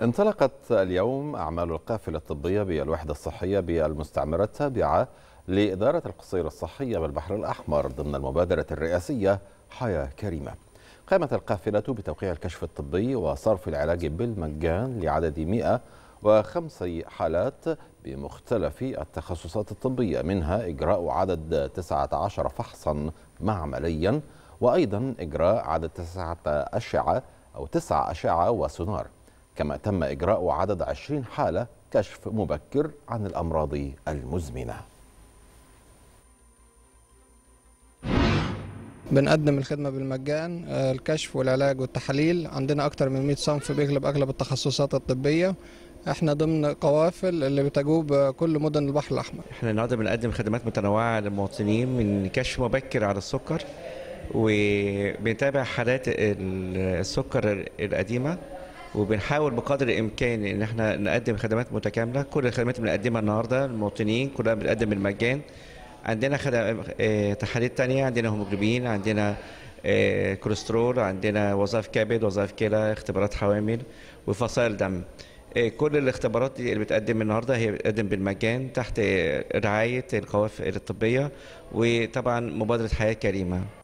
انطلقت اليوم أعمال القافلة الطبية بالوحدة الصحية بالمستعمرة التابعة لإدارة القصير الصحية بالبحر الأحمر ضمن المبادرة الرئاسية حياة كريمة قامت القافلة بتوقيع الكشف الطبي وصرف العلاج بالمجان لعدد 105 حالات بمختلف التخصصات الطبية منها إجراء عدد 19 فحصا معمليا وأيضا إجراء عدد 9 أشعة أو 9 أشعة وسونار كما تم إجراء عدد 20 حالة كشف مبكر عن الأمراض المزمنة بنقدم الخدمة بالمجان آه، الكشف والعلاج والتحاليل عندنا أكثر من 100 صنف بيغلب أغلب التخصصات الطبية احنا ضمن قوافل اللي بتجوب كل مدن البحر الأحمر احنا النهارده بنقدم خدمات متنوعة للمواطنين من كشف مبكر على السكر وبنتابع حالات السكر القديمة وبنحاول بقدر الامكان ان احنا نقدم خدمات متكامله كل الخدمات اللي بنقدمها النهارده للمواطنين كلها بنقدم بالمجان عندنا آه، تحاليل تانية عندنا هيموجلوبين عندنا آه، كوليسترول عندنا وظائف كبد وظائف كلى اختبارات حوامل وفصائل دم آه، كل الاختبارات اللي بتقدم النهارده هي بتقدم بالمجان تحت رعايه القوافل الطبيه وطبعا مبادره حياه كريمه